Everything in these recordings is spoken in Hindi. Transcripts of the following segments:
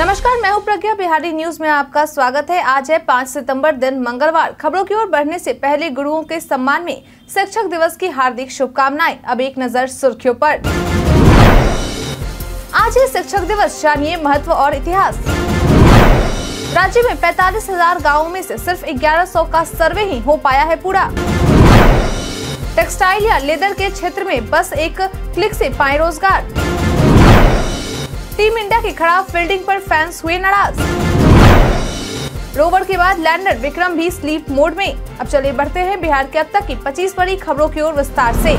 नमस्कार मैं हूं प्रज्ञा बिहारी न्यूज में आपका स्वागत है आज है 5 सितंबर दिन मंगलवार खबरों की ओर बढ़ने से पहले गुरुओं के सम्मान में शिक्षक दिवस की हार्दिक शुभकामनाएं अब एक नजर सुर्खियों पर आज है शिक्षक दिवस जानिए महत्व और इतिहास राज्य में पैतालीस हजार गाँव में से सिर्फ ग्यारह का सर्वे ही हो पाया है पूरा टेक्सटाइल या लेदर के क्षेत्र में बस एक क्लिक ऐसी पाए रोजगार टीम इंडिया के खराब फील्डिंग पर फैंस हुए नाराज रोवर के बाद लैंडर विक्रम भी स्लीप मोड में अब चले बढ़ते हैं बिहार के अब तक की 25 बड़ी खबरों की ओर विस्तार से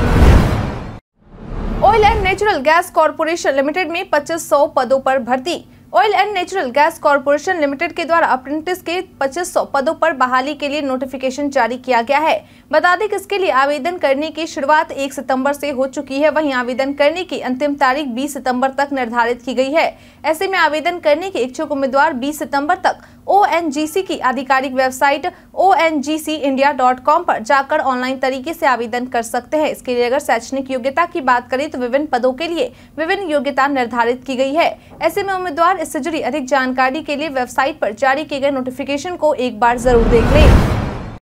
oil and natural gas corporation limited में 2500 पदों पर भर्ती oil and natural gas corporation limited के द्वारा अप्रेंटिस के 2500 पदों पर बहाली के लिए नोटिफिकेशन जारी किया गया है बता दें कि इसके लिए आवेदन करने की शुरुआत 1 सितंबर से हो चुकी है वहीं आवेदन करने की अंतिम तारीख 20 सितंबर तक निर्धारित की गई है ऐसे में आवेदन करने के इच्छुक उम्मीदवार बीस सितम्बर तक ओ की आधिकारिक वेबसाइट ओ एन जाकर ऑनलाइन तरीके से आवेदन कर सकते हैं इसके लिए अगर शैक्षणिक योग्यता की बात करें तो विभिन्न पदों के लिए विभिन्न योग्यता निर्धारित की गई है ऐसे में उम्मीदवार इससे जुड़ी अधिक जानकारी के लिए वेबसाइट पर जारी किए गए नोटिफिकेशन को एक बार जरूर देख लें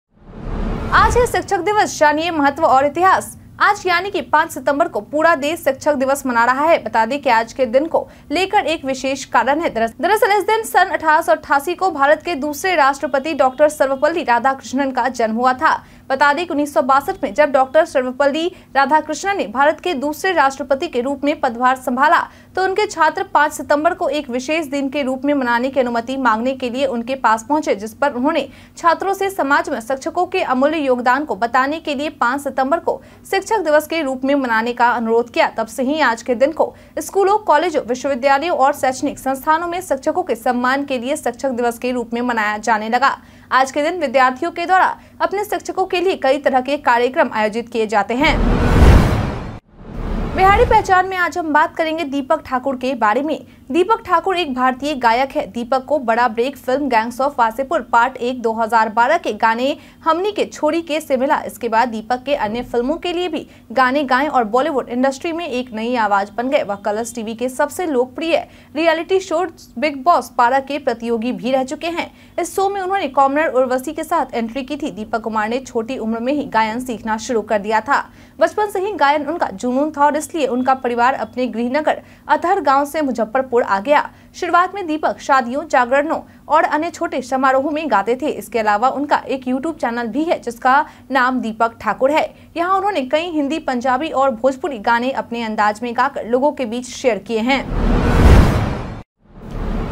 आज है शिक्षक दिवस जानिए महत्व और इतिहास आज यानी कि 5 सितंबर को पूरा देश शिक्षक दिवस मना रहा है बता दें कि आज के दिन को लेकर एक विशेष कारण है दरअसल इस दिन सन अठारह को भारत के दूसरे राष्ट्रपति डॉक्टर सर्वपल्ली राधाकृष्णन का जन्म हुआ था बता दें कि उन्नीस में जब डॉक्टर सर्वपल्ली राधाकृष्णन ने भारत के दूसरे राष्ट्रपति के रूप में पदभार संभाला तो उनके छात्र 5 सितंबर को एक विशेष दिन के रूप में मनाने की अनुमति मांगने के लिए उनके पास पहुंचे जिस पर उन्होंने छात्रों से समाज में शिक्षकों के अमूल्य योगदान को बताने के लिए पाँच सितम्बर को शिक्षक दिवस के रूप में मनाने का अनुरोध किया तब से ही आज के दिन को स्कूलों कॉलेजों विश्वविद्यालयों और शैक्षणिक संस्थानों में शिक्षकों के सम्मान के लिए शिक्षक दिवस के रूप में मनाया जाने लगा आज के दिन विद्यार्थियों के द्वारा अपने शिक्षकों के लिए कई तरह के कार्यक्रम आयोजित किए जाते हैं बिहारी पहचान में आज हम बात करेंगे दीपक ठाकुर के बारे में दीपक ठाकुर एक भारतीय गायक है दीपक को बड़ा break film gangs of Wasseypur part एक 2012 के गाने हमनी के छोरी के से मिला इसके बाद दीपक के अन्य फिल्मों के लिए भी गाने गाए और बॉलीवुड इंडस्ट्री में एक नई आवाज बन गए वह कलर्स टीवी के सबसे लोकप्रिय रियलिटी शो बिग बॉस पारा के प्रतियोगी भी रह चुके हैं इस शो में उन्होंने कॉमनर उर्वशी के साथ एंट्री की थी दीपक कुमार ने छोटी उम्र में ही गायन सीखना शुरू कर दिया था बचपन से ही गायन उनका जुनून था और इसलिए उनका परिवार अपने गृहनगर अथहर गाँव से मुजफ्फरपुर ठाकुर आ गया शुरुआत में दीपक शादियों जागरणों और अन्य छोटे समारोहों में गाते थे इसके अलावा उनका एक यूट्यूब चैनल भी है जिसका नाम दीपक ठाकुर है यहाँ उन्होंने कई हिंदी पंजाबी और भोजपुरी गाने अपने अंदाज में गाकर लोगों के बीच शेयर किए हैं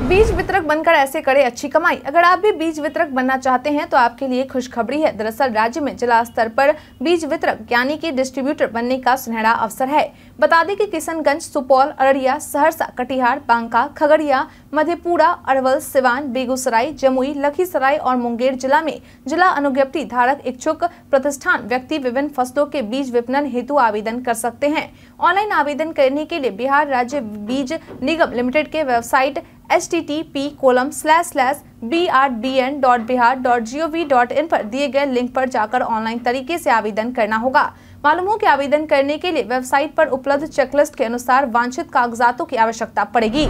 बीज वितरक बनकर ऐसे करें अच्छी कमाई अगर आप भी बीज वितरक बनना चाहते हैं तो आपके लिए खुशखबरी है दरअसल राज्य में जिला स्तर पर बीज वितरक यानी कि डिस्ट्रीब्यूटर बनने का सुनहरा अवसर है बता दें कि किशनगंज सुपौल अररिया सहरसा कटिहार बांका खगड़िया मधेपुरा अरवल सिवान बेगूसराय जमुई लखीसराय और मुंगेर जिला में जिला अनुज्ञप्ति धारक इच्छुक प्रतिष्ठान व्यक्ति विभिन्न फसलों के बीज विपणन हेतु आवेदन कर सकते हैं ऑनलाइन आवेदन करने के लिए बिहार राज्य बीज निगम लिमिटेड के website H T T P colon slash slash B R B N dot Bihar dot G O V dot in पर दिए गए लिंक पर जाकर ऑनलाइन तरीके से आवेदन करना होगा मालूमों के आवेदन करने के लिए वेबसाइट पर उपलब्ध चेकलिस्ट के अनुसार वांछित कागजातों की आवश्यकता पड़ेगी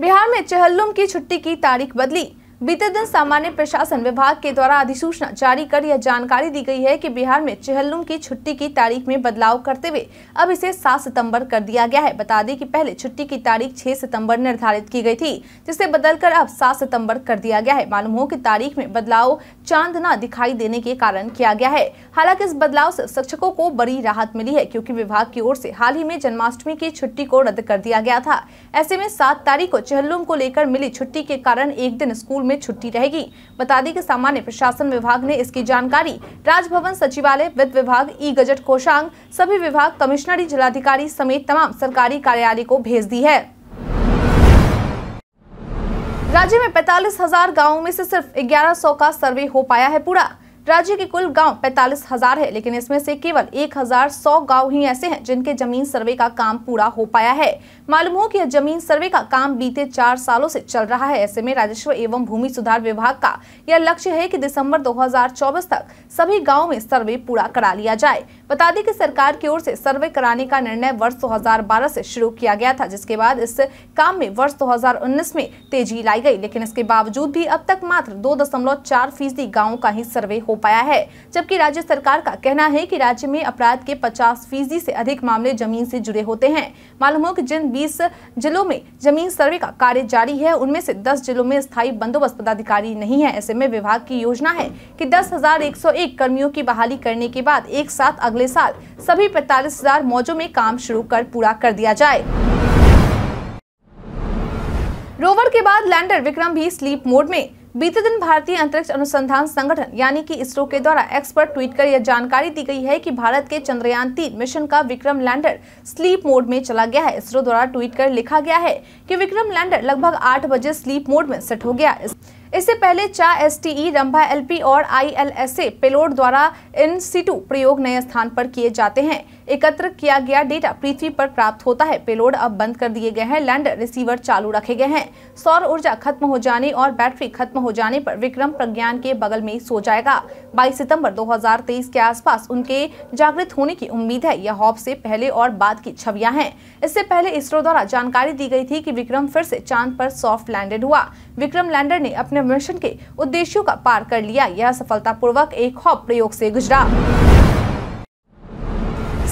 बिहार में चहल्लुम की छुट्टी की तारीख बदली बीते दिन सामान्य प्रशासन विभाग के द्वारा अधिसूचना जारी कर यह जानकारी दी गई है कि बिहार में चेहल्लुम की छुट्टी की तारीख में बदलाव करते हुए अब इसे 7 सितंबर कर दिया गया है बता दें कि पहले छुट्टी की तारीख 6 सितंबर निर्धारित की गई थी जिसे बदलकर अब 7 सितंबर कर दिया गया है मालूम हो कि तारीख में बदलाव चांद न दिखाई देने के कारण किया गया है हालांकि इस बदलाव ऐसी शिक्षकों को बड़ी राहत मिली है क्यूँकी विभाग की ओर ऐसी हाल ही में जन्माष्टमी की छुट्टी को रद्द कर दिया गया था ऐसे में सात तारीख को चेहल्लुम को लेकर मिली छुट्टी के कारण एक दिन स्कूल में छुट्टी रहेगी बता दें कि सामान्य प्रशासन विभाग ने इसकी जानकारी राजभवन सचिवालय वित्त विभाग ई गजट कोषांग सभी विभाग कमिश्नरी जिलाधिकारी समेत तमाम सरकारी कार्यालय को भेज दी है राज्य में पैतालीस हजार में से सिर्फ ग्यारह सौ का सर्वे हो पाया है पूरा राज्य के कुल गांव पैतालीस हजार है लेकिन इसमें से केवल एक हजार सौ गाँव ही ऐसे हैं जिनके जमीन सर्वे का काम पूरा हो पाया है मालूम हो कि यह जमीन सर्वे का काम बीते चार सालों से चल रहा है ऐसे में राजस्व एवं भूमि सुधार विभाग का यह लक्ष्य है कि दिसंबर 2024 तक सभी गाँव में सर्वे पूरा करा लिया जाए बता दें की सरकार की ओर ऐसी सर्वे कराने का निर्णय वर्ष दो हजार शुरू किया गया था जिसके बाद इस काम में वर्ष दो में तेजी लाई गयी लेकिन इसके बावजूद भी अब तक मात्र दो दशमलव चार फीसदी गाँव का ही सर्वे हो पाया है जबकि राज्य सरकार का कहना है कि राज्य में अपराध के 50 फीसदी से अधिक मामले जमीन से जुड़े होते हैं मालूम हो कि जिन 20 जिलों में जमीन सर्वे का कार्य जारी है उनमें से 10 जिलों में स्थायी बंदोबस्त पदाधिकारी नहीं है ऐसे में विभाग की योजना है की दस कर्मियों की बहाली करने के बाद एक साथ अगले साल सभी पैतालीस मौजों में काम शुरू कर पूरा कर दिया जाए रोवर के बाद लैंडर विक्रम भी स्लीप मोड में बीते दिन भारतीय अंतरिक्ष अनुसंधान संगठन यानी कि इसरो के द्वारा एक्सपर्ट ट्वीट कर यह जानकारी दी गई है कि भारत के चंद्रयान तीन मिशन का विक्रम लैंडर स्लीप मोड में चला गया है इसरो द्वारा ट्वीट कर लिखा गया है कि विक्रम लैंडर लगभग आठ बजे स्लीप मोड में सेट हो गया इससे पहले चार S T E Rambha L और I L S A payload द्वारा इन सीटू प्रयोग नए स्थान पर किए जाते हैं एकत्र किया गया डेटा पृथ्वी पर प्राप्त होता है पेलोड अब बंद कर दिए गए हैं लैंडर रिसीवर चालू रखे गए हैं सौर ऊर्जा खत्म हो जाने और बैटरी खत्म हो जाने पर विक्रम प्रज्ञान के बगल में सो जाएगा 22 सितंबर 2023 के आसपास उनके जागृत होने की उम्मीद है यह हॉप से पहले और बाद की छवियां हैं इससे पहले इसरो द्वारा जानकारी दी गई थी की विक्रम फिर से चांद पर सॉफ्ट लैंडेड हुआ विक्रम लैंडर ने अपने मिशन के उद्देश्यों का पार कर लिया यह सफलता एक हॉप प्रयोग ऐसी गुजरा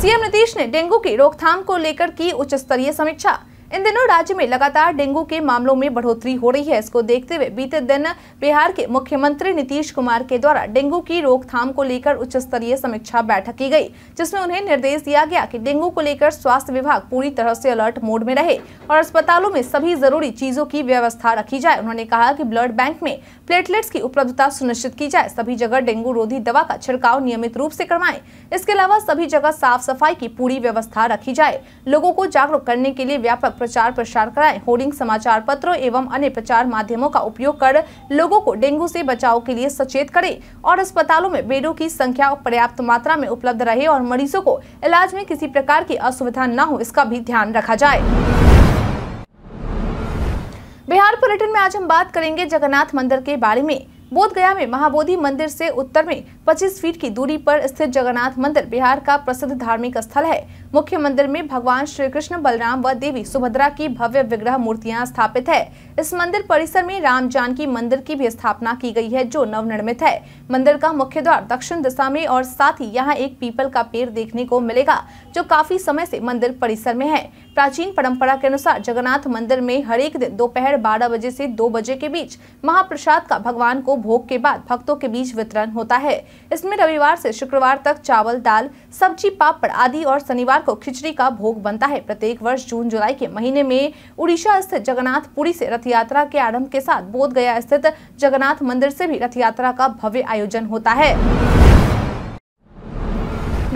सीएम नीतीश ने डेंगू की रोकथाम को लेकर की उच्च स्तरीय समीक्षा इन दिनों राज्य में लगातार डेंगू के मामलों में बढ़ोतरी हो रही है इसको देखते हुए बीते दिन बिहार के मुख्यमंत्री नीतीश कुमार के द्वारा डेंगू की रोकथाम को लेकर उच्च स्तरीय समीक्षा बैठक की गई जिसमें उन्हें निर्देश दिया गया कि डेंगू को लेकर स्वास्थ्य विभाग पूरी तरह से अलर्ट मोड में रहे और अस्पतालों में सभी जरूरी चीजों की व्यवस्था रखी जाए उन्होंने कहा की ब्लड बैंक में प्लेटलेट्स की उपलब्धता सुनिश्चित की जाए सभी जगह डेंगू रोधी दवा का छिड़काव नियमित रूप ऐसी करवाए इसके अलावा सभी जगह साफ सफाई की पूरी व्यवस्था रखी जाए लोगों को जागरूक करने के लिए व्यापक प्रचार प्रसार कराएं होर्डिंग समाचार पत्रों एवं अन्य प्रचार माध्यमों का उपयोग कर लोगों को डेंगू से बचाव के लिए सचेत करें और अस्पतालों में बेडों की संख्या पर्याप्त मात्रा में उपलब्ध रहे और मरीजों को इलाज में किसी प्रकार की असुविधा न हो इसका भी ध्यान रखा जाए बिहार पर्यटन में आज हम बात करेंगे जगन्नाथ मंदिर के बारे में बोधगया में महाबोधि मंदिर से उत्तर में 25 फीट की दूरी पर स्थित जगन्नाथ मंदिर बिहार का प्रसिद्ध धार्मिक स्थल है मुख्य मंदिर में भगवान श्री कृष्ण बलराम व देवी सुभद्रा की भव्य विग्रह मूर्तियां स्थापित है इस मंदिर परिसर में राम जानकी मंदिर की भी स्थापना की गई है जो नवनिर्मित है मंदिर का मुख्य द्वार दक्षिण दिशा में और साथ ही यहाँ एक पीपल का पेड़ देखने को मिलेगा जो काफी समय से मंदिर परिसर में है प्राचीन परंपरा के अनुसार जगन्नाथ मंदिर में हरेक दिन दोपहर बारह बजे से दो बजे के बीच महाप्रसाद का भगवान को भोग के बाद भक्तों के बीच वितरण होता है इसमें रविवार से शुक्रवार तक चावल दाल सब्जी पापड़ आदि और शनिवार रविवार को खिचड़ी का भोग बनता है प्रत्येक वर्ष जून जुलाई के महीने में उड़ीसा स्थित जगन्नाथपुरी से रथ यात्रा के आरंभ के साथ बोध गया स्थित जगन्नाथ मंदिर से भी रथ यात्रा का भव्य आयोजन होता है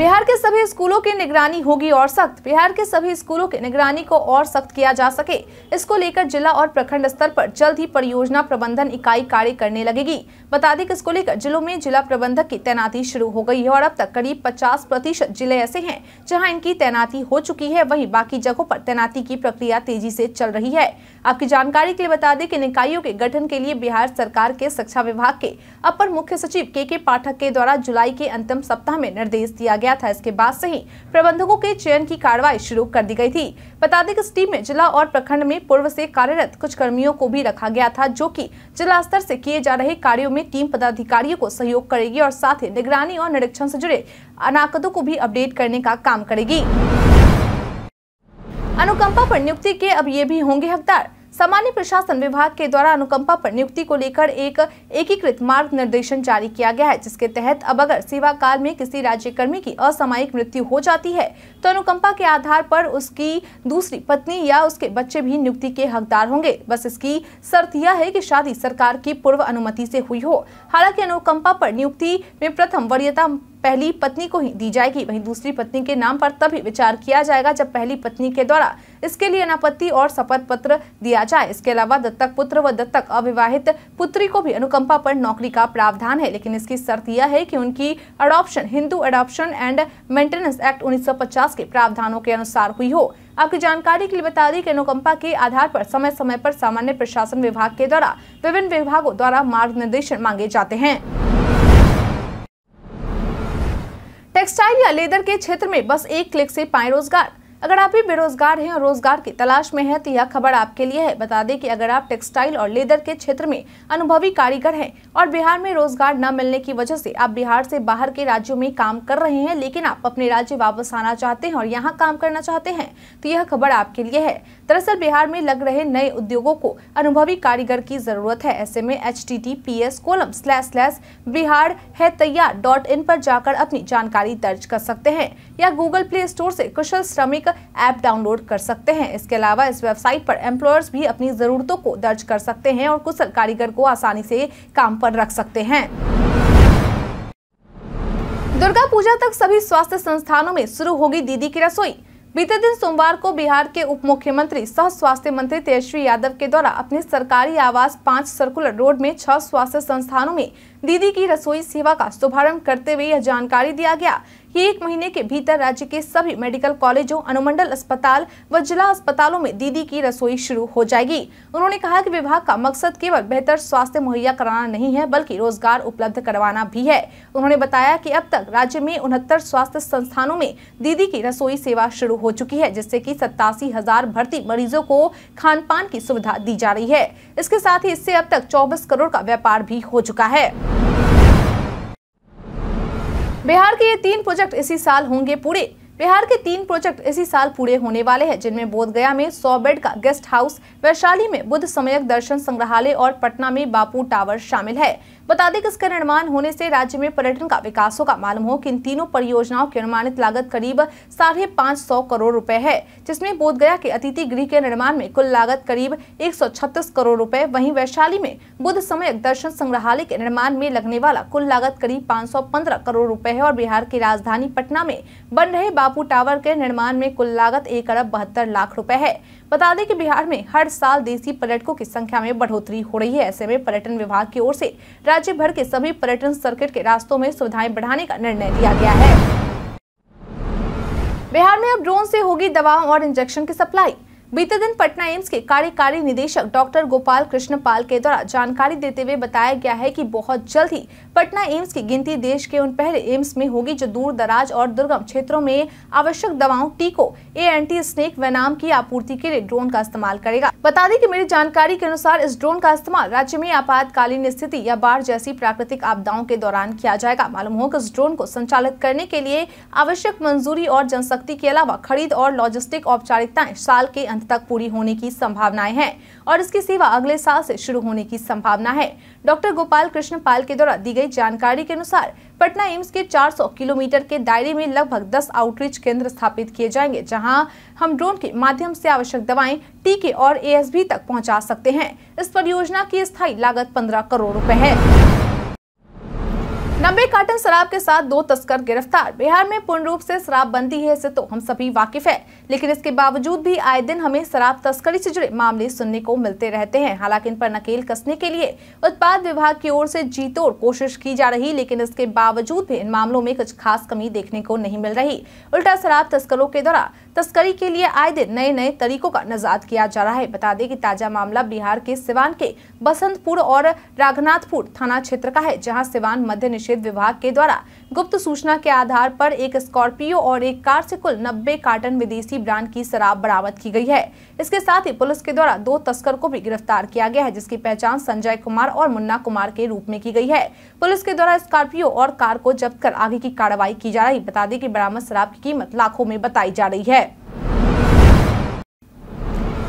बिहार के सभी स्कूलों की निगरानी होगी और सख्त बिहार के सभी स्कूलों की निगरानी को और सख्त किया जा सके इसको लेकर जिला और प्रखंड स्तर पर जल्द ही परियोजना प्रबंधन इकाई कार्य करने लगेगी बता दें कि इसको लेकर जिलों में जिला प्रबंधक की तैनाती शुरू हो गई है और अब तक करीब पचास प्रतिशत जिले ऐसे हैं जहाँ इनकी तैनाती हो चुकी है वही बाकी जगहों पर तैनाती की प्रक्रिया तेजी से चल रही है आपकी जानकारी के लिए बता दें कि इन इकाइयों के गठन के लिए बिहार सरकार के शिक्षा विभाग के अपर मुख्य सचिव के के पाठक के द्वारा जुलाई के अंतिम सप्ताह में निर्देश दिया गया गया था इसके बाद से ही प्रबंधकों के चयन की कार्रवाई शुरू कर दी गई थी बता दें कि इस टीम में जिला और प्रखंड में पूर्व से कार्यरत कुछ कर्मियों को भी रखा गया था जो की जिला स्तर से किए जा रहे कार्यो में टीम पदाधिकारियों को सहयोग करेगी और साथ ही निगरानी और निरीक्षण से जुड़े अनाकदों को भी अपडेट करने का काम करेगी अनुकंपा पर नियुक्ति के अब ये भी होंगे हकदार सामान्य प्रशासन विभाग के द्वारा अनुकंपा पर नियुक्ति को लेकर एक एकीकृत मार्ग निर्देशन जारी किया गया है जिसके तहत अब अगर सेवा काल में किसी राज्य कर्मी की असामायिक मृत्यु हो जाती है तो अनुकंपा के आधार पर उसकी दूसरी पत्नी या उसके बच्चे भी नियुक्ति के हकदार होंगे बस इसकी शर्त यह है की शादी सरकार की पूर्व अनुमति ऐसी हुई हो हालांकि अनुकंपा पर नियुक्ति में प्रथम वरीयता पहली पत्नी को ही दी जाएगी वहीं दूसरी पत्नी के नाम पर तभी विचार किया जाएगा जब पहली पत्नी के द्वारा इसके लिए अनापत्ति और शपथ पत्र दिया जाए इसके अलावा दत्तक पुत्र व दत्तक अविवाहित पुत्री को भी अनुकंपा पर नौकरी का प्रावधान है लेकिन इसकी शर्त यह है कि उनकी adoption Hindu adoption and maintenance act 1950 के प्रावधानों के अनुसार हुई हो आपकी जानकारी के लिए बता दें कि अनुकंपा के आधार पर समय समय पर सामान्य प्रशासन विभाग के द्वारा विभिन्न विभागों द्वारा मार्ग निर्देशन मांगे जाते हैं टेक्सटाइल या लेदर के क्षेत्र में बस एक क्लिक से पाए रोजगार अगर आप भी बेरोजगार हैं और रोजगार की तलाश में हैं तो यह खबर आपके लिए है बता दें कि अगर आप टेक्सटाइल और लेदर के क्षेत्र में अनुभवी कारीगर हैं और बिहार में रोजगार न मिलने की वजह से आप बिहार से बाहर के राज्यों में काम कर रहे हैं लेकिन आप अपने राज्य वापस आना चाहते हैं और यहाँ काम करना चाहते हैं तो यह खबर आपके लिए है दरअसल बिहार में लग रहे नए उद्योगों को अनुभवी कारीगर की जरूरत है ऐसे में H T T P S colon slash slash Bihar है तैयार डॉट इन पर जाकर अपनी जानकारी दर्ज कर सकते हैं या गूगल प्ले स्टोर से कुशल श्रमिक ऐप डाउनलोड कर सकते हैं इसके अलावा इस वेबसाइट पर एम्प्लॉयर्स भी अपनी ज़रूरतों को दर्ज कर सकते हैं और कुशल कारीगर को आसानी से काम पर रख सकते हैं दुर्गा पूजा तक सभी स्वास्थ्य संस्थानों में शुरू होगी दीदी की रसोई बीते दिन सोमवार को बिहार के उप मुख्यमंत्री सह स्वास्थ्य मंत्री तेजस्वी यादव के द्वारा अपने सरकारी आवास पाँच सर्कुलर रोड में छह स्वास्थ्य संस्थानों में दीदी की रसोई सेवा का शुभारंभ करते हुए यह जानकारी दिया गया ये एक महीने के भीतर राज्य के सभी मेडिकल कॉलेजों अनुमंडल अस्पताल व जिला अस्पतालों में दीदी की रसोई शुरू हो जाएगी उन्होंने कहा कि विभाग का मकसद केवल बेहतर स्वास्थ्य मुहैया कराना नहीं है बल्कि रोजगार उपलब्ध करवाना भी है उन्होंने बताया की अब तक राज्य में उनहत्तर स्वास्थ्य संस्थानों में दीदी की रसोई सेवा शुरू हो चुकी है जिससे की सत्तासी भर्ती मरीजों को खान पान की सुविधा दी जा रही है इसके साथ ही इससे अब तक चौबीस करोड़ का व्यापार भी हो चुका है बिहार के ये तीन प्रोजेक्ट इसी साल होंगे पूरे बिहार के तीन प्रोजेक्ट इसी साल पूरे होने वाले हैं जिनमें बोधगया में 100 बेड का गेस्ट हाउस वैशाली में बुद्ध समयक दर्शन संग्रहालय और पटना में बापू टावर शामिल है बता दें कि इसका निर्माण होने से राज्य में पर्यटन का विकास होगा मालूम हो कि इन तीनों परियोजनाओं की अनुमानित लागत करीब साढ़े पाँच सौ करोड़ रुपए है जिसमें बोधगया के अतिथि गृह के निर्माण में कुल लागत करीब छत्तीस करोड़ रुपए वहीं वैशाली में बुद्ध समय दर्शन संग्रहालय के निर्माण में लगने वाला कुल लागत करीब पंद्रह करोड़ रुपए है और बिहार की राजधानी पटना में बन रहे बापू टावर के निर्माण में कुल लागत एक अरब बहत्तर लाख रुपए है बता दें कि बिहार में हर साल देसी पर्यटकों की संख्या में बढ़ोतरी हो रही है ऐसे में पर्यटन विभाग की ओर से राज्य भर के सभी पर्यटन सर्किट के रास्तों में सुविधाएं बढ़ाने का निर्णय लिया गया है बिहार में अब ड्रोन से होगी दवाओं और इंजेक्शन की सप्लाई बीते दिन पटना एम्स के कार्यकारी निदेशक डॉक्टर गोपाल कृष्ण पाल के द्वारा जानकारी देते हुए बताया गया है कि बहुत जल्द ही पटना एम्स की गिनती देश के उन पहले एम्स में होगी जो दूर दराज और दुर्गम क्षेत्रों में आवश्यक दवाओं टीको ए एंटी स्नेक वेनाम की आपूर्ति के लिए ड्रोन का इस्तेमाल करेगा बता दें की मेरी जानकारी के अनुसार इस ड्रोन का इस्तेमाल राज्य में आपातकालीन स्थिति या बाढ़ जैसी प्राकृतिक आपदाओं के दौरान किया जाएगा मालूम हो कि इस ड्रोन को संचालित करने के लिए आवश्यक मंजूरी और जनशक्ति के अलावा खरीद और लॉजिस्टिक औपचारिकताएं साल के अंत अंत तक पूरी होने की संभावनाएं हैं और इसकी सेवा अगले साल से शुरू होने की संभावना है डॉक्टर गोपाल कृष्ण पाल के द्वारा दी गई जानकारी के अनुसार पटना एम्स के 400 किलोमीटर के दायरे में लगभग 10 आउटरीच केंद्र स्थापित किए जाएंगे जहां हम ड्रोन के माध्यम से आवश्यक दवाएं टीके और ए तक पहुँचा सकते हैं इस परियोजना की स्थायी लागत पंद्रह करोड़ रूपए है नब्बे कार्टन शराब के साथ दो तस्कर गिरफ्तार बिहार में पूर्ण रूप से शराब बंदी है इसे तो हम सभी वाकिफ है लेकिन इसके बावजूद भी आए दिन हमें शराब तस्करी से जुड़े मामले सुनने को मिलते रहते हैं हालांकि इन पर नकेल कसने के लिए उत्पाद विभाग की ओर से जीतोड़ कोशिश की जा रही लेकिन इसके बावजूद भी इन मामलों में कुछ खास कमी देखने को नहीं मिल रही उल्टा शराब तस्करों के द्वारा तस्करी के लिए आए दिन नए नए तरीकों का नजात किया जा रहा है बता दें कि ताजा मामला बिहार के सिवान के बसंतपुर और राघनाथपुर थाना क्षेत्र का है जहां सिवान मध्य निषेध विभाग के द्वारा गुप्त सूचना के आधार पर एक स्कॉर्पियो और एक कार से कुल नब्बे कार्टन विदेशी ब्रांड की शराब बरामद की गई है इसके साथ ही पुलिस के द्वारा दो तस्कर को भी गिरफ्तार किया गया है जिसकी पहचान संजय कुमार और मुन्ना कुमार के रूप में की गई है पुलिस के द्वारा स्कॉर्पियो और कार को जब्त कर आगे की कार्रवाई की जा रही बता दें की बरामद शराब की कीमत लाखों में बताई जा रही है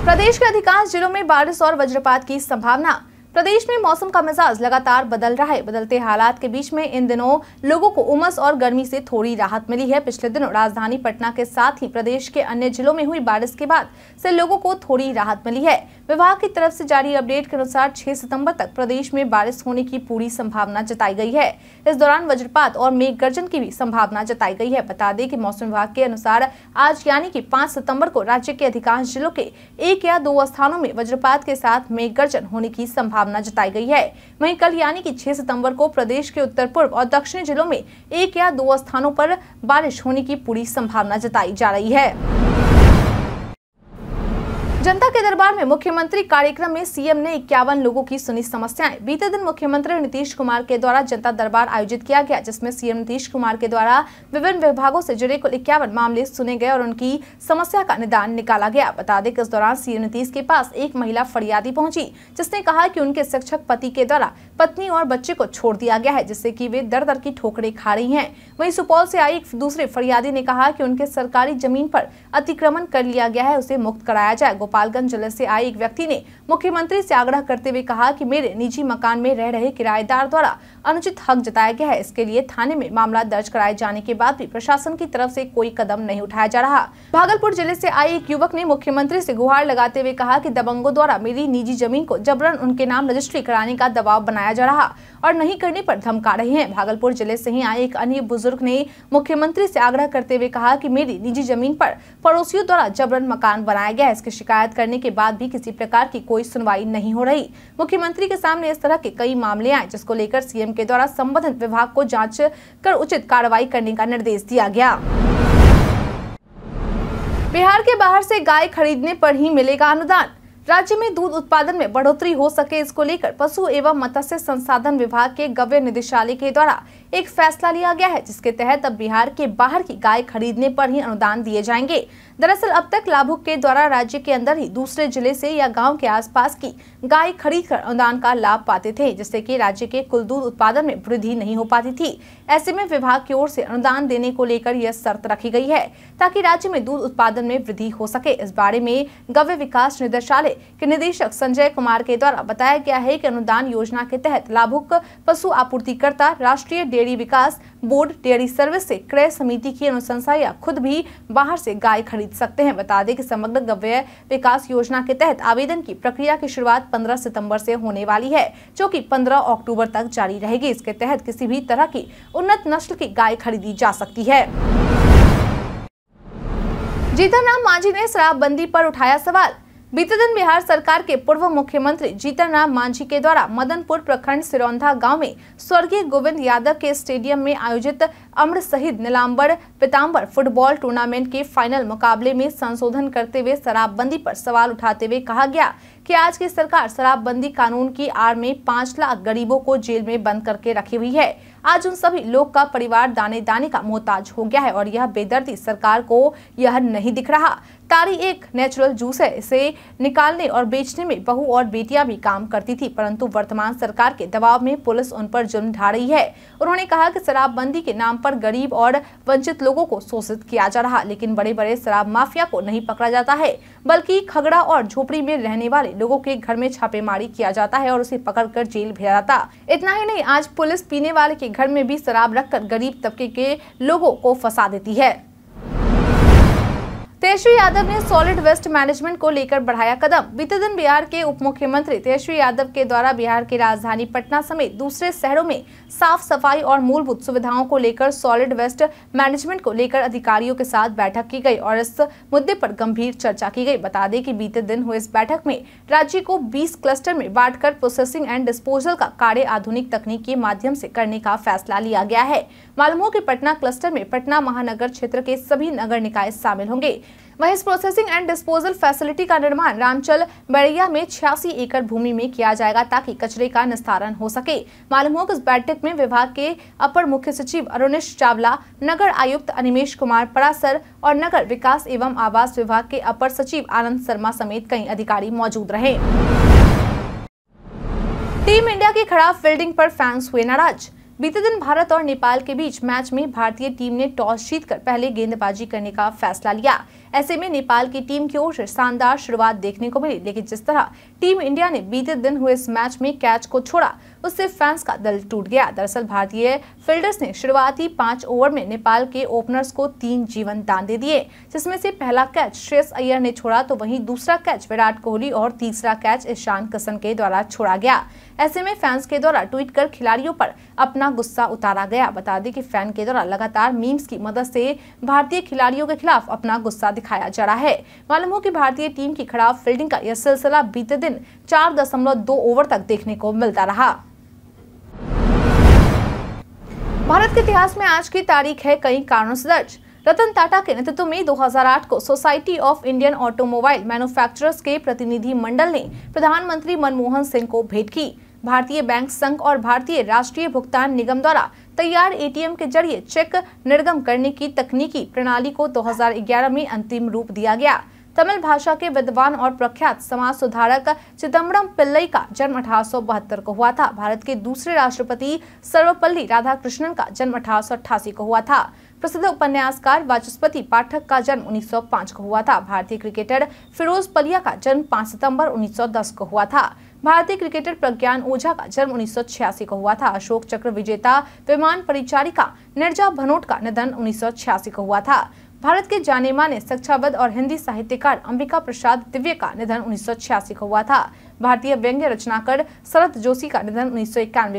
प्रदेश के अधिकांश जिलों में बारिश और वज्रपात की संभावना प्रदेश में मौसम का मिजाज लगातार बदल रहा है बदलते हालात के बीच में इन दिनों लोगों को उमस और गर्मी से थोड़ी राहत मिली है पिछले दिनों राजधानी पटना के साथ ही प्रदेश के अन्य जिलों में हुई बारिश के बाद से लोगों को थोड़ी राहत मिली है विभाग की तरफ से जारी अपडेट के अनुसार 6 सितंबर तक प्रदेश में बारिश होने की पूरी संभावना जताई गई है इस दौरान वज्रपात और मेघ गर्जन की भी संभावना जताई गई है बता दें कि मौसम विभाग के अनुसार आज यानी कि 5 सितंबर को राज्य के अधिकांश जिलों के एक या दो स्थानों में वज्रपात के साथ मेघ गर्जन होने की संभावना संभावना जताई गई है वहीं कल यानी कि 6 सितंबर को प्रदेश के उत्तर पूर्व और दक्षिणी जिलों में एक या दो स्थानों पर बारिश होने की पूरी संभावना जताई जा रही है जनता के दरबार में मुख्यमंत्री कार्यक्रम में सीएम ने इक्यावन लोगों की सुनी समस्याएं बीते दिन मुख्यमंत्री नीतीश कुमार के द्वारा जनता दरबार आयोजित किया गया जिसमें सीएम नीतीश कुमार के द्वारा विभिन्न विभागों से जुड़े कुल इक्यावन मामले सुने गए और उनकी समस्या का निदान निकाला गया बता दें कि इस दौरान सीएम नीतीश के पास एक महिला फरियादी पहुंची जिसने कहा की उनके शिक्षक पति के द्वारा पत्नी और बच्चे को छोड़ दिया गया है जिससे की वे दर दर की ठोकरे खा रही है वही सुपौल से आई एक दूसरे फरियादी ने कहा की उनके सरकारी जमीन पर अतिक्रमण कर लिया गया है उसे मुक्त कराया जाए गोपालगंज जिले से आए एक व्यक्ति ने मुख्यमंत्री से आग्रह करते हुए कहा कि मेरे निजी मकान में रह रहे किराएदार द्वारा अनुचित हक जताया गया है इसके लिए थाने में मामला दर्ज कराए जाने के बाद भी प्रशासन की तरफ ऐसी कोई कदम नहीं उठाया जा रहा भागलपुर जिले ऐसी आए एक युवक ने मुख्यमंत्री ऐसी गुहार लगाते हुए कहा की दबंगों द्वारा मेरी निजी जमीन को जबरन उनके नाम रजिस्ट्री कराने का दबाव बनाया जा रहा और नहीं करने आरोप धमका रहे हैं भागलपुर जिले ऐसी ही आए एक अन्य बुजुर्ग ने मुख्यमंत्री ऐसी आग्रह करते हुए कहा कि मेरी निजी जमीन पर पड़ोसियों द्वारा जबरन मकान बनाया गया है इसकी शिकायत शिकायत करने के बाद भी किसी प्रकार की कोई सुनवाई नहीं हो रही मुख्यमंत्री के सामने इस तरह के कई मामले आए जिसको लेकर सीएम के द्वारा संबंधित विभाग को जाँच कर उचित कार्रवाई करने का निर्देश दिया गया बिहार के बाहर से गाय खरीदने पर ही मिलेगा अनुदान राज्य में दूध उत्पादन में बढ़ोतरी हो सके इसको लेकर पशु एवं मत्स्य संसाधन विभाग के गव्य निदेशालय के द्वारा एक फैसला लिया गया है जिसके तहत अब बिहार के बाहर की गाय खरीदने पर ही अनुदान दिए जाएंगे दरअसल अब तक लाभुक के द्वारा राज्य के अंदर ही दूसरे जिले से या गांव के आसपास की गाय खरीद कर अनुदान का लाभ पाते थे जिससे की राज्य के कुल दूध उत्पादन में वृद्धि नहीं हो पाती थी ऐसे में विभाग की ओर से अनुदान देने को लेकर यह शर्त रखी गई है ताकि राज्य में दूध उत्पादन में वृद्धि हो सके इस बारे में गव्य विकास निदेशालय के निदेशक संजय कुमार के द्वारा बताया गया है कि अनुदान योजना के तहत लाभुक पशु आपूर्तिकर्ता राष्ट्रीय डेयरी विकास बोर्ड डेयरी सर्विस से क्रय समिति की अनुशंसा या खुद भी बाहर से गाय खरीद सकते हैं बता दें कि समग्र गव्य विकास योजना के तहत आवेदन की प्रक्रिया की शुरुआत 15 सितंबर से होने वाली है जो कि 15 अक्टूबर तक जारी रहेगी इसके तहत किसी भी तरह की उन्नत नस्ल की गाय खरीदी जा सकती है जीतन राम मांझी ने शराबबंदी पर उठाया सवाल बीते दिन बिहार सरकार के पूर्व मुख्यमंत्री जीतन राम मांझी के द्वारा मदनपुर प्रखंड सिरौंधा गांव में स्वर्गीय गोविंद यादव के स्टेडियम में आयोजित अम्र शहीद नीलाम्बर पिताम्बर फुटबॉल टूर्नामेंट के फाइनल मुकाबले में संशोधन करते हुए शराबबंदी पर सवाल उठाते हुए कहा गया कि आज की सरकार शराबबंदी कानून की आड़ में पाँच लाख गरीबों को जेल में बंद करके रखी हुई है आज उन सभी लोग का परिवार दाने दाने का मोहताज हो गया है और यह बेदर्दी सरकार को यह नहीं दिख रहा तारी एक नेचुरल जूस है इसे निकालने और बेचने में बहू और बेटियां भी काम करती थी परंतु वर्तमान सरकार के दबाव में पुलिस उन पर जुर्म ढा रही है उन्होंने कहा कि शराबबंदी के नाम पर गरीब और वंचित लोगों को शोषित किया जा रहा लेकिन बड़े बड़े शराब माफिया को नहीं पकड़ा जाता है बल्कि खगड़ा और झोपड़ी में रहने वाले लोगों के घर में छापेमारी किया जाता है और उसे कर जेल भेजा जाता इतना ही नहीं आज पुलिस पीने वाले के घर में भी शराब रख गरीब तबके के लोगों को फंसा देती है तेजस्वी यादव ने सॉलिड वेस्ट मैनेजमेंट को लेकर बढ़ाया कदम बीते दिन बिहार के उप मुख्यमंत्री तेजस्वी यादव के द्वारा बिहार की राजधानी पटना समेत दूसरे शहरों में साफ सफाई और मूलभूत सुविधाओं को लेकर सॉलिड वेस्ट मैनेजमेंट को लेकर अधिकारियों के साथ बैठक की गई और इस मुद्दे पर गंभीर चर्चा की गई बता दें कि बीते दिन हुए इस बैठक में राज्य को बीस क्लस्टर में बांट प्रोसेसिंग एंड डिस्पोजल का कार्य आधुनिक तकनीक के माध्यम से करने का फैसला लिया गया है मालूम हो की पटना क्लस्टर में पटना महानगर क्षेत्र के सभी नगर निकाय शामिल होंगे वहीं इस प्रोसेसिंग एंड डिस्पोजल फैसिलिटी का निर्माण रामचल बड़िया में छियासी एकड़ भूमि में किया जाएगा ताकि कचरे का निस्तारण हो सके मालूम हो कि इस बैठक में विभाग के अपर मुख्य सचिव अरुणेश चावला नगर आयुक्त अनिमेश कुमार परासर और नगर विकास एवं आवास विभाग के अपर सचिव आनंद शर्मा समेत कई अधिकारी मौजूद रहे टीम इंडिया के खराब फील्डिंग आरोप फैंस हुए नाराज बीते दिन भारत और नेपाल के बीच मैच में भारतीय टीम ने टॉस जीतकर पहले गेंदबाजी करने का फैसला लिया ऐसे में नेपाल की टीम की ओर से शानदार शुरुआत देखने को मिली लेकिन जिस तरह टीम इंडिया ने बीते दिन हुए इस मैच में कैच को छोड़ा उससे फैंस का दल टूट गया दरअसल भारतीय फील्डर्स ने शुरुआती पांच ओवर में नेपाल के ओपनर्स को तीन जीवन दान दे दिए जिसमें से पहला कैच श्रेयस अय्यर ने छोड़ा तो वहीं दूसरा कैच विराट कोहली और तीसरा कैच ईशान किशन के द्वारा छोड़ा गया ऐसे में फैंस के द्वारा ट्वीट कर खिलाड़ियों पर अपना गुस्सा उतारा गया बता दें कि फैन के द्वारा लगातार मीम्स की मदद से भारतीय खिलाड़ियों के खिलाफ अपना गुस्सा दिखाया जा रहा है मालूम हो कि भारतीय टीम की खराब फील्डिंग का यह सिलसिला बीते दिन चार दशमलव दो ओवर तक देखने को मिलता रहा भारत के इतिहास में आज की तारीख है कई कारणों से दर्ज रतन टाटा के नेतृत्व में 2008 को Society of Indian automobile manufacturers के प्रतिनिधि मंडल ने प्रधानमंत्री मनमोहन सिंह को भेंट की भारतीय बैंक संघ और भारतीय राष्ट्रीय भुगतान निगम द्वारा तैयार एटीएम के जरिए चेक निर्गम करने की तकनीकी प्रणाली को 2011 में अंतिम रूप दिया गया तमिल भाषा के विद्वान और प्रख्यात समाज सुधारक चिदम्बरम पिल्लई का जन्म अठारह को हुआ था भारत के दूसरे राष्ट्रपति सर्वपल्ली राधाकृष्णन का जन्म अठारह को हुआ था प्रसिद्ध उपन्यासकार वाचस्पति पाठक का जन्म 1905 को हुआ था भारतीय क्रिकेटर फिरोज पलिया का जन्म 5 सितंबर 1910 को हुआ था भारतीय क्रिकेटर प्रज्ञान ओझा का जन्म उन्नीस को हुआ था अशोक चक्र विजेता विमान परिचारिका निर्जा भनोट का निधन उन्नीस को हुआ था भारत के जाने माने शिक्षाविद और हिंदी साहित्यकार अंबिका प्रसाद दिव्य का निधन उन्नीस को हुआ था भारतीय व्यंग्य रचनाकार शरद जोशी का निधन उन्नीस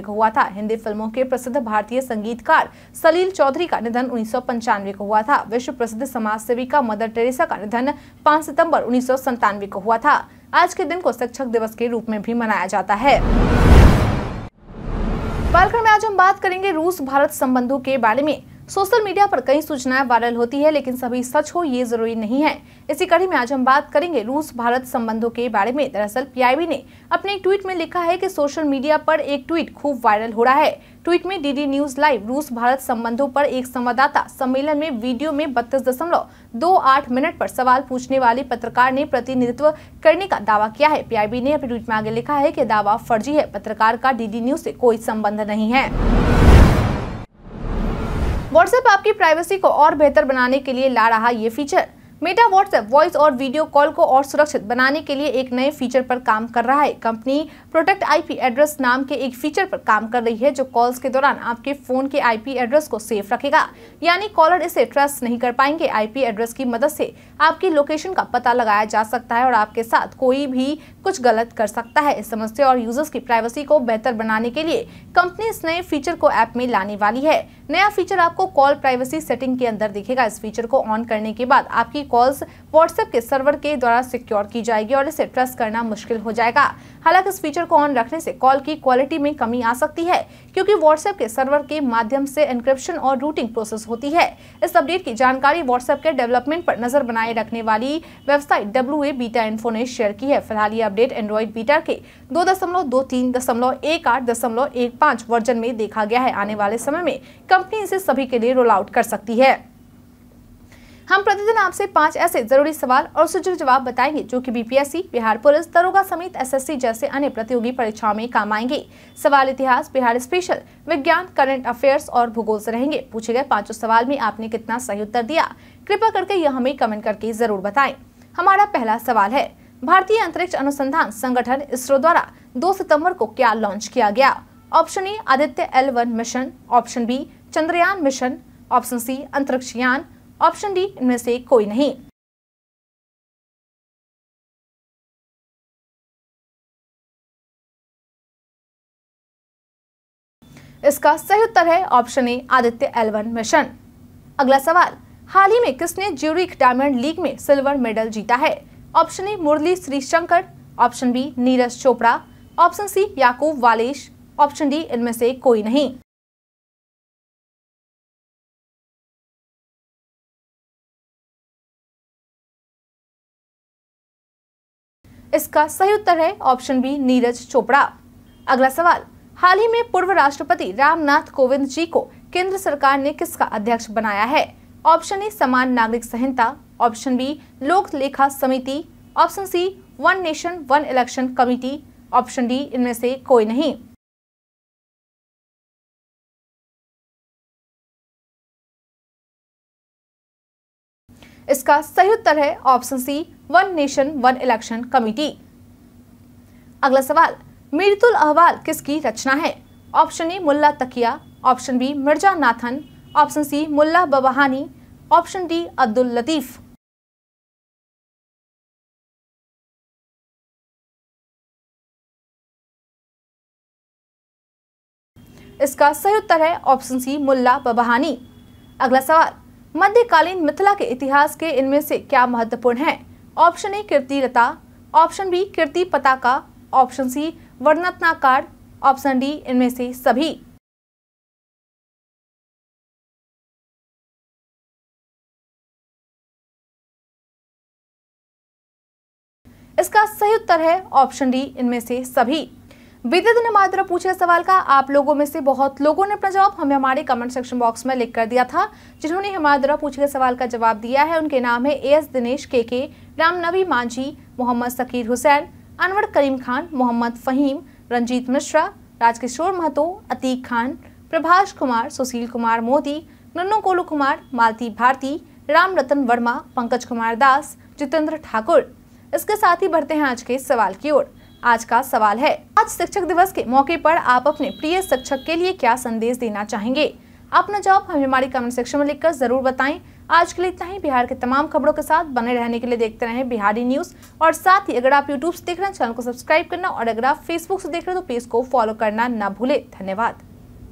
को हुआ था हिंदी फिल्मों के प्रसिद्ध भारतीय संगीतकार सलील चौधरी का निधन उन्नीस को हुआ था विश्व प्रसिद्ध समाज सेविका मदर टेरेसा का निधन पाँच सितम्बर उन्नीस को हुआ था आज के दिन को शिक्षक दिवस के रूप में भी मनाया जाता है कार्यक्रम में आज हम बात करेंगे रूस भारत संबंधों के बारे में सोशल मीडिया पर कई सूचनाएं वायरल होती है लेकिन सभी सच हो ये जरूरी नहीं है इसी कड़ी में आज हम बात करेंगे रूस भारत संबंधों के बारे में दरअसल पीआईबी ने अपने एक ट्वीट में लिखा है कि सोशल मीडिया पर एक ट्वीट खूब वायरल हो रहा है ट्वीट में डीडी न्यूज लाइव रूस भारत संबंधों पर एक संवाददाता सम्मेलन में वीडियो में बत्तीस दशमलव दो आठ मिनट आरोप सवाल पूछने वाले पत्रकार ने प्रतिनिधित्व करने का दावा किया है पी ने अपने ट्वीट में आगे लिखा है की दावा फर्जी है पत्रकार का डी न्यूज ऐसी कोई संबंध नहीं है व्हाट्सएप आपकी प्राइवेसी को और बेहतर बनाने के लिए ला रहा ये फीचर मेटा व्हाट्सएप वॉइस और वीडियो कॉल को और सुरक्षित बनाने के लिए एक नए फीचर पर काम कर रहा है कंपनी प्रोटेक्ट आईपी एड्रेस नाम के एक फीचर पर काम कर रही है जो कॉल्स के दौरान आपके फोन के आईपी एड्रेस को सेफ रखेगा यानी कॉलर इसे ट्रेस नहीं कर पाएंगे आईपी एड्रेस की मदद से आपकी लोकेशन का पता लगाया जा सकता है और आपके साथ कोई भी कुछ गलत कर सकता है इस समस्या और यूजर्स की प्राइवेसी को बेहतर बनाने के लिए कंपनी इस नए फीचर को ऐप में लाने वाली है नया फीचर आपको कॉल प्राइवेसी सेटिंग के अंदर दिखेगा इस फीचर को ऑन करने के बाद आपकी कॉल्स व्हाट्सएप के सर्वर के द्वारा सिक्योर की जाएगी और इसे ट्रस्ट करना मुश्किल हो जाएगा हालांकि इस फीचर को ऑन रखने से कॉल की क्वालिटी में कमी आ सकती है क्योंकि व्हाट्सएप के सर्वर के माध्यम से इंक्रिप्शन और रूटिंग प्रोसेस होती है इस अपडेट की जानकारी व्हाट्सएप के डेवलपमेंट पर नजर बनाए रखने वाली website W A beta info ने शेयर की है फिलहाल ये अपडेट एंड्रॉइड बीटा के दो दशमलव दो तीन दशमलव एक आठ दशमलव एक पाँच वर्जन में देखा गया है आने वाले समय में कंपनी इसे सभी के लिए रोल आउट कर सकती है हम प्रतिदिन आपसे पांच ऐसे जरूरी सवाल और सुझुव जवाब बताएंगे जो कि बीपीएससी बिहार पुलिस दरोगा समेत एसएससी जैसे अन्य प्रतियोगी परीक्षाओं में काम आएंगे सवाल इतिहास बिहार स्पेशल विज्ञान करंट अफेयर्स और भूगोल से रहेंगे पूछे गए पांचों सवाल में आपने कितना सही उत्तर दिया कृपया करके यह हमें कमेंट करके जरूर बताए हमारा पहला सवाल है भारतीय अंतरिक्ष अनुसंधान संगठन इसरो द्वारा दो सितम्बर को क्या लॉन्च किया गया option A Aditya L one mission option B Chandrayaan mission option C अंतरिक्ष यान ऑप्शन डी इनमें से कोई नहीं इसका सही उत्तर है option A Aditya L one mission अगला सवाल हाल ही में किसने ज्यूरिक डायमंड लीग में सिल्वर मेडल जीता है option A Murali Sreeshankar option B Neeraj Chopra option C Jakub Vadlejch option D इनमें से कोई नहीं इसका सही उत्तर है ऑप्शन बी नीरज चोपड़ा अगला सवाल हाल ही में पूर्व राष्ट्रपति रामनाथ कोविंद जी को केंद्र सरकार ने किसका अध्यक्ष बनाया है ऑप्शन ए समान नागरिक संहिता ऑप्शन बी लोक लेखा समिति option C one nation one election committee option D इनमें से कोई नहीं इसका सही उत्तर है option C one nation one election committee अगला सवाल मीरतुल अहवाल किसकी रचना है option A Mulla Takiya option B Mirza Nathan option C Mulla Bahbahani option D Abdul Latif इसका सही उत्तर है ऑप्शन सी मुल्ला बबहानी अगला सवाल मध्यकालीन मिथिला के इतिहास के इनमें से क्या महत्वपूर्ण है option A Kirtilata option B Kirtipataka option C Varnaratnakara option D इनमें से सभी इसका सही उत्तर है ऑप्शन डी इनमें से सभी बीते दिन हमारे तरफ पूछे सवाल का आप लोगों में से बहुत लोगों ने अपना जवाब हमें हमारे कमेंट सेक्शन बॉक्स में लिख कर दिया था जिन्होंने हमारे द्वारा पूछे गए सवाल का जवाब दिया है उनके नाम है ए एस दिनेश के के नबी मांझी मोहम्मद सकीर हुसैन अनवर करीम खान मोहम्मद फहीम रंजीत मिश्रा राजकिशोर महतो अतीक खान प्रभाष कुमार सुशील कुमार मोदी नन्नू कोलू कुमार मालती भारती राम रतन वर्मा पंकज कुमार दास जितेंद्र ठाकुर इसके साथ ही बढ़ते हैं आज के सवाल की ओर आज का सवाल है आज शिक्षक दिवस के मौके पर आप अपने प्रिय शिक्षक के लिए क्या संदेश देना चाहेंगे अपना जवाब हमें हमारी कमेंट सेक्शन में लिखकर जरूर बताएं आज के लिए इतना ही बिहार के तमाम खबरों के साथ बने रहने के लिए देखते रहें बिहारी न्यूज और साथ ही अगर आप यूट्यूब से देख रहे हैं चैनल को सब्सक्राइब करना और अगर आप फेसबुक से देख रहे हैं तो पेज को फॉलो करना न भूले धन्यवाद